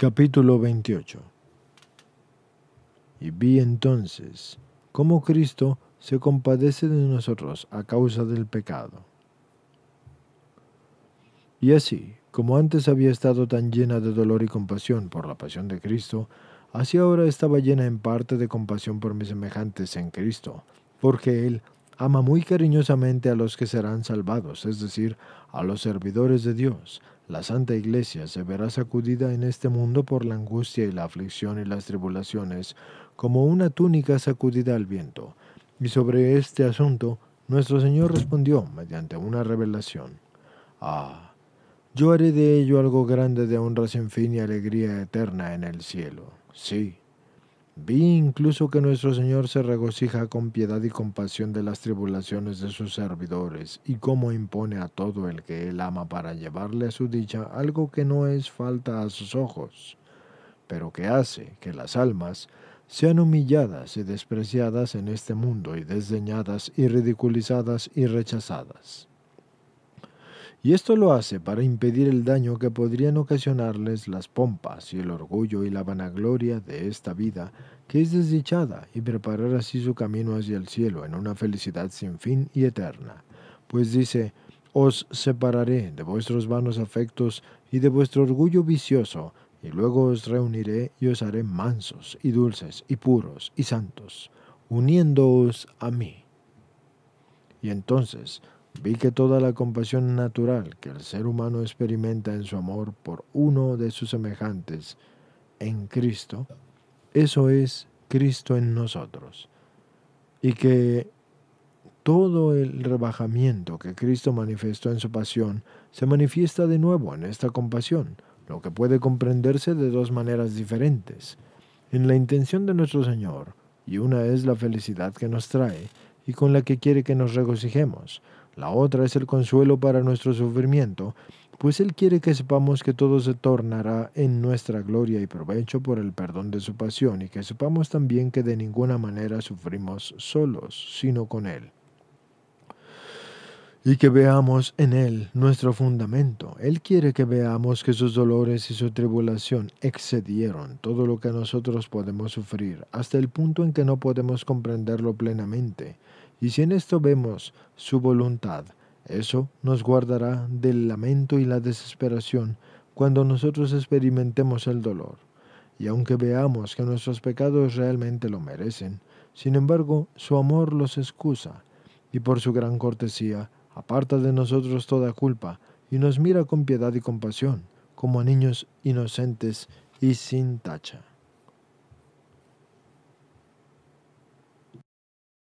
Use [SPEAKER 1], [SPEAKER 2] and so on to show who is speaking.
[SPEAKER 1] Capítulo 28 Y vi entonces cómo Cristo se compadece de nosotros a causa del pecado. Y así, como antes había estado tan llena de dolor y compasión por la pasión de Cristo, así ahora estaba llena en parte de compasión por mis semejantes en Cristo, porque Él ama muy cariñosamente a los que serán salvados, es decir, a los servidores de Dios, la Santa Iglesia se verá sacudida en este mundo por la angustia y la aflicción y las tribulaciones, como una túnica sacudida al viento. Y sobre este asunto, nuestro Señor respondió mediante una revelación. Ah, yo haré de ello algo grande de honra sin fin y alegría eterna en el cielo. Sí, Vi incluso que nuestro Señor se regocija con piedad y compasión de las tribulaciones de sus servidores, y cómo impone a todo el que Él ama para llevarle a su dicha algo que no es falta a sus ojos, pero que hace que las almas sean humilladas y despreciadas en este mundo, y desdeñadas y ridiculizadas y rechazadas y esto lo hace para impedir el daño que podrían ocasionarles las pompas y el orgullo y la vanagloria de esta vida, que es desdichada, y preparar así su camino hacia el cielo en una felicidad sin fin y eterna. Pues dice, os separaré de vuestros vanos afectos y de vuestro orgullo vicioso, y luego os reuniré y os haré mansos y dulces y puros y santos, uniéndoos a mí. Y entonces Vi que toda la compasión natural que el ser humano experimenta en su amor por uno de sus semejantes en Cristo, eso es Cristo en nosotros. Y que todo el rebajamiento que Cristo manifestó en su pasión se manifiesta de nuevo en esta compasión, lo que puede comprenderse de dos maneras diferentes. En la intención de nuestro Señor, y una es la felicidad que nos trae y con la que quiere que nos regocijemos, la otra es el consuelo para nuestro sufrimiento, pues Él quiere que sepamos que todo se tornará en nuestra gloria y provecho por el perdón de su pasión, y que sepamos también que de ninguna manera sufrimos solos, sino con Él. Y que veamos en Él nuestro fundamento. Él quiere que veamos que sus dolores y su tribulación excedieron todo lo que nosotros podemos sufrir, hasta el punto en que no podemos comprenderlo plenamente y si en esto vemos su voluntad, eso nos guardará del lamento y la desesperación cuando nosotros experimentemos el dolor. Y aunque veamos que nuestros pecados realmente lo merecen, sin embargo su amor los excusa, y por su gran cortesía aparta de nosotros toda culpa y nos mira con piedad y compasión, como a niños inocentes y sin tacha.